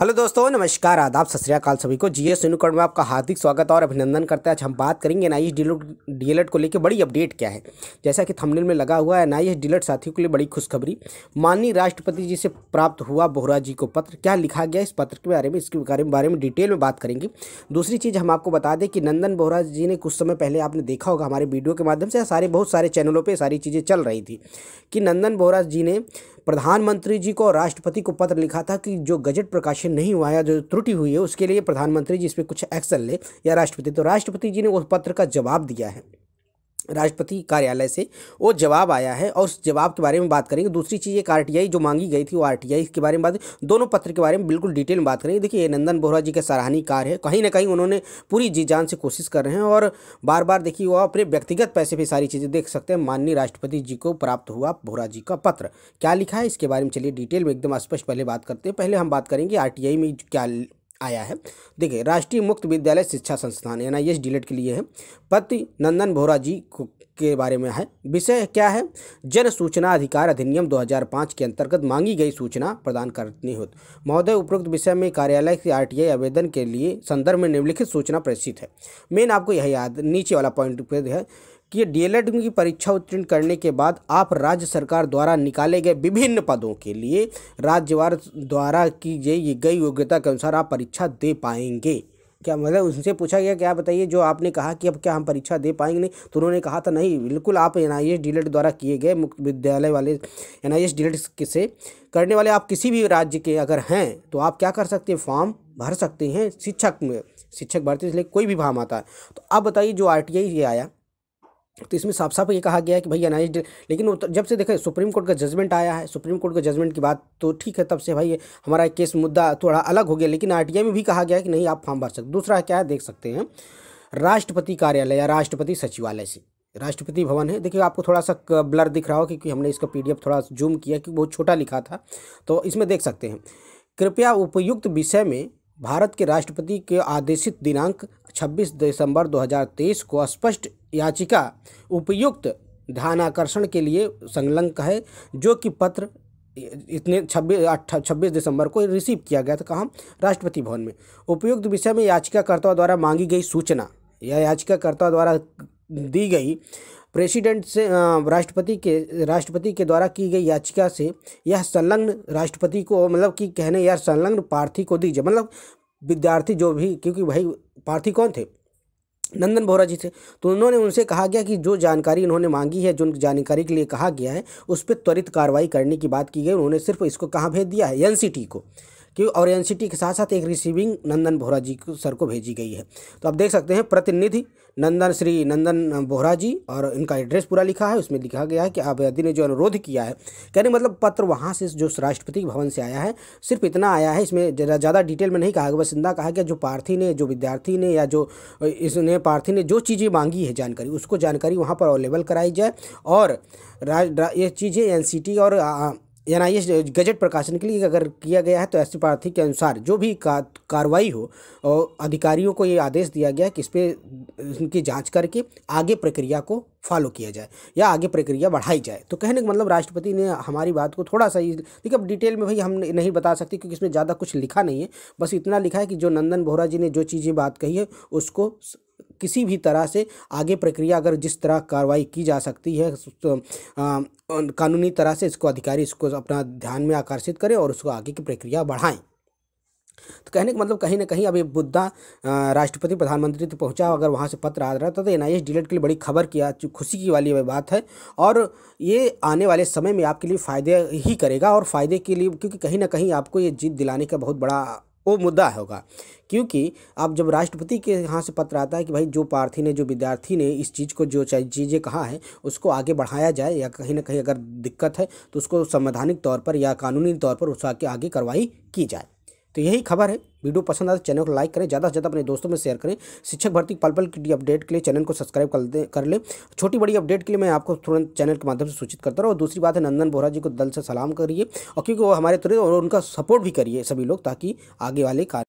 hello दोस्तों नमस्कार आदाब सत श्रीकाल सभी को जीएस यूनिकॉर्ड में आपका हार्दिक स्वागत और अभिनंदन करते हैं आज हम बात करेंगे एनआईएस डीएलएड को लेकर बड़ी अपडेट क्या है जैसा कि थंबनेल में लगा हुआ है एनआईएस डीएलएड साथियों के लिए बड़ी खुशखबरी माननीय राष्ट्रपति जी से प्राप्त हुआ बोहरा जी को पत्र क्या लिखा गया इस पत्र के बारे में इसके बारे में डिटेल में बात करेंगे दूसरी चीज़ हम आपको बता दें कि नंदन बोहरा जी ने कुछ समय पहले आपने देखा होगा हमारे वीडियो के माध्यम से सारे बहुत सारे चैनलों पर सारी चीज़ें चल रही थी कि नंदन बोहरा जी ने प्रधानमंत्री जी को राष्ट्रपति को पत्र लिखा था कि जो गजट प्रकाशन नहीं हुआ या जो त्रुटि हुई है उसके लिए प्रधानमंत्री जी इस पर कुछ एक्शन ले या राष्ट्रपति तो राष्ट्रपति जी ने उस पत्र का जवाब दिया है राष्ट्रपति कार्यालय से वो जवाब आया है और उस जवाब के बारे में बात करेंगे दूसरी चीज़ एक आरटीआई जो मांगी गई थी वो आरटीआई इसके बारे में बात दोनों पत्र के बारे में बिल्कुल डिटेल में बात करेंगे देखिए नंदन बोहरा जी का सराहनीय कार्य है कहीं ना कहीं उन्होंने पूरी जी जान से कोशिश कर रहे हैं और बार बार देखिए वो अपने व्यक्तिगत पैसे पर सारी चीज़ें देख सकते हैं माननीय राष्ट्रपति जी को प्राप्त हुआ बोहरा जी का पत्र क्या लिखा है इसके बारे में चलिए डिटेल में एकदम स्पष्ट पहले बात करते हैं पहले हम बात करेंगे आर में क्या आया है देखिए राष्ट्रीय मुक्त विद्यालय शिक्षा संस्थान एन आई डिलेट के लिए है पति नंदन भोरा जी को के बारे में है विषय क्या है जन सूचना अधिकार अधिनियम 2005 के अंतर्गत मांगी गई सूचना प्रदान करनी हो महोदय उपरोक्त विषय में कार्यालय के आर आवेदन के लिए संदर्भ में निम्नलिखित सूचना प्रेषित है मेन आपको यह याद नीचे वाला पॉइंट है कि ये डीएलएड की परीक्षा उत्तीर्ण करने के बाद आप राज्य सरकार द्वारा निकाले गए विभिन्न पदों के लिए राज्यवार द्वारा की गई गई योग्यता के अनुसार आप परीक्षा दे पाएंगे क्या मतलब उनसे पूछा गया क्या बताइए जो आपने कहा कि अब क्या हम परीक्षा दे पाएंगे नहीं तो उन्होंने कहा था नहीं बिल्कुल आप एन आई द्वारा किए गए मुख्य विद्यालय वाले एन आई से करने वाले आप किसी भी राज्य के अगर हैं तो आप क्या कर सकते हैं फॉर्म भर सकते हैं शिक्षक में शिक्षक भर्ती इसलिए कोई भी फॉर्म आता है तो अब बताइए जो आर ये आया तो इसमें साफ साफ ये कहा गया है कि भाई अनाइज लेकिन तो- जब से देखें सुप्रीम कोर्ट का जजमेंट आया है सुप्रीम कोर्ट का जजमेंट की बात तो ठीक है तब से भाई हमारा केस मुद्दा थोड़ा अलग हो गया लेकिन आर में भी कहा गया है कि नहीं आप फॉर्म भर सकते दूसरा क्या है देख सकते हैं राष्ट्रपति कार्यालय या राष्ट्रपति सचिवालय से राष्ट्रपति भवन है देखिए आपको थोड़ा सा ब्लर दिख रहा हो क्योंकि हमने इसका पीडीएफ थोड़ा जूम किया कि बहुत छोटा लिखा था तो इसमें देख सकते हैं कृपया उपयुक्त विषय में भारत के राष्ट्रपति के आदेशित दिनांक 26 दिसंबर 2023 को स्पष्ट याचिका उपयुक्त ध्यानाकर्षण के लिए संलग्न है जो कि पत्र इतने छब्बीस अट्ठा छब्बीस दिसंबर को रिसीव किया गया था कहाँ राष्ट्रपति भवन में उपयुक्त विषय में याचिकाकर्ता द्वारा मांगी गई सूचना या याचिकाकर्ता द्वारा दी गई प्रेसिडेंट से राष्ट्रपति के राष्ट्रपति के द्वारा की गई याचिका से यह संलग्न राष्ट्रपति को मतलब कि कहने यह संलग्न पार्थी को दी जाए मतलब विद्यार्थी जो भी क्योंकि भाई पार्थी कौन थे नंदन बोहरा जी थे तो उन्होंने उनसे कहा गया कि जो जानकारी इन्होंने मांगी है जो जानकारी के लिए कहा गया है उस पर त्वरित कार्रवाई करने की बात की गई उन्होंने सिर्फ इसको कहाँ भेज दिया है एन को कि और एन के साथ साथ एक रिसीविंग नंदन बोहरा जी को सर को भेजी गई है तो आप देख सकते हैं प्रतिनिधि नंदन श्री नंदन बोहरा जी और इनका एड्रेस पूरा लिखा है उसमें लिखा गया है कि आवेदी ने जो अनुरोध किया है कहने मतलब पत्र वहाँ से जो राष्ट्रपति भवन से आया है सिर्फ इतना आया है इसमें ज़्यादा डिटेल में नहीं कहा गया बस इंदा कहा गया जो पार्थी ने जो विद्यार्थी ने या जो इसने पार्थी ने जो चीज़ें मांगी है जानकारी उसको जानकारी वहाँ पर अवेलेबल कराई जाए और ये चीज़ें एन और एन आई एस गजट प्रकाशन के लिए अगर किया गया है तो एससी प्रार्थी के अनुसार जो भी का, कार्रवाई हो और अधिकारियों को ये आदेश दिया गया है कि इस पर इनकी जांच करके आगे प्रक्रिया को फॉलो किया जाए या आगे प्रक्रिया बढ़ाई जाए तो कहने का मतलब राष्ट्रपति ने हमारी बात को थोड़ा सा ही देखिए अब डिटेल में भाई हम नहीं बता सकते क्योंकि इसमें ज़्यादा कुछ लिखा नहीं है बस इतना लिखा है कि जो नंदन बोहरा जी ने जो चीज़ें बात कही है उसको किसी भी तरह से आगे प्रक्रिया अगर जिस तरह कार्रवाई की जा सकती है तो, आ, कानूनी तरह से इसको अधिकारी इसको अपना ध्यान में आकर्षित करें और उसको आगे की प्रक्रिया बढ़ाएं तो कहने का मतलब कहीं ना कहीं अभी बुद्धा राष्ट्रपति प्रधानमंत्री तो पहुंचा अगर वहां से पत्र आ रहा था तो एन आई डिलेट के लिए बड़ी खबर की आज खुशी की वाली बात है और ये आने वाले समय में आपके लिए फ़ायदे ही करेगा और फ़ायदे के लिए क्योंकि कहीं ना कहीं आपको ये जीत दिलाने का बहुत बड़ा वो मुद्दा होगा क्योंकि आप जब राष्ट्रपति के यहाँ से पत्र आता है कि भाई जो पार्थी ने जो विद्यार्थी ने इस चीज़ को जो चीज़ें कहा है उसको आगे बढ़ाया जाए या कहीं ना कहीं अगर दिक्कत है तो उसको संवैधानिक तौर पर या कानूनी तौर पर उसको आगे कार्रवाई की जाए तो यही खबर है वीडियो पसंद आए तो चैनल को लाइक करें ज़्यादा से ज़्यादा अपने दोस्तों में शेयर करें शिक्षक भर्ती पल पल की अपडेट के लिए चैनल को सब्सक्राइब कर दे कर लें छोटी बड़ी अपडेट के लिए मैं आपको तुरंत चैनल के माध्यम से सूचित करता रहा और दूसरी बात है नंदन बोहरा जी को दल से सलाम करिए और क्योंकि वो हमारे तुरंत और उनका सपोर्ट भी करिए सभी लोग ताकि आगे वाले कार्य